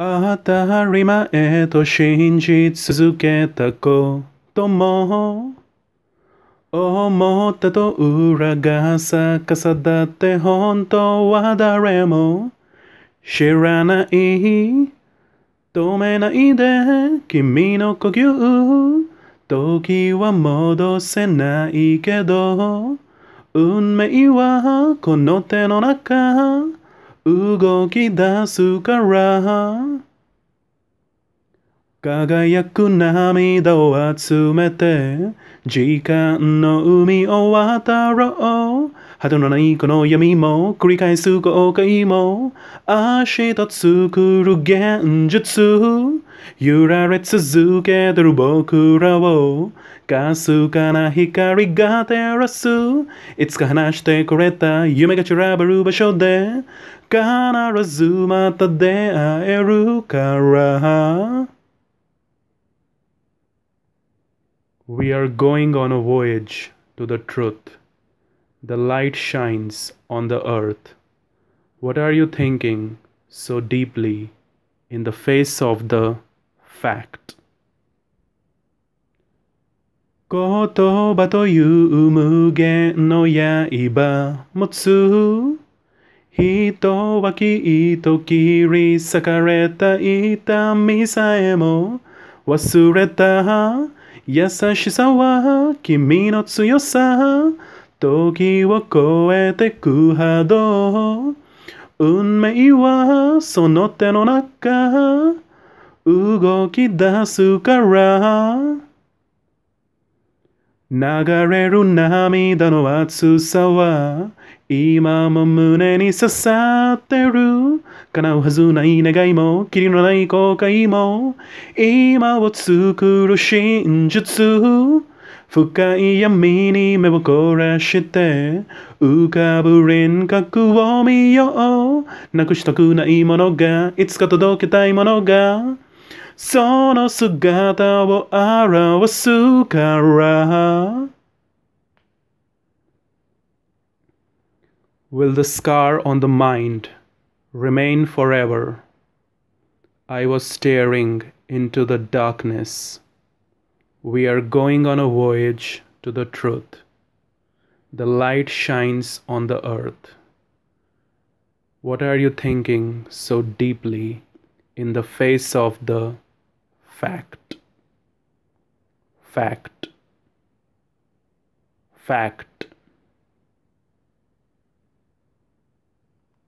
当たり前と信じ続けたことも思ったと裏が逆さだって本当は誰も知らない止めないで君の呼吸時は戻せないけど運命はこの手の中動き出すから輝く涙を集めて時間の海を渡ろう肌のないこの闇も繰り返す後悔も明日作る現実揺られ続けてる僕らをかすかな光が照らすいつか話してくれた夢が散らばる場所で必ずまた出会えるから We are going on a voyage to the truth. The light shines on the earth. What are you thinking so deeply in the face of the fact 言葉という無限の刃持つ人はきっと切り裂かれた痛みさえも忘れた優しさは君の強さ時を超えてく波動運命はその手の中動き出すから流れる涙の厚さは今も胸に刺さってる叶うはずない願いもキリのない後悔も今を作る真実深い闇に目を凝らして浮かぶ輪郭を見ようなくしたくないものがいつか届けたいものが Will the scar on the mind remain forever? I was staring into the darkness. We are going on a voyage to the truth. The light shines on the earth. What are you thinking so deeply in the face of the fact fact fact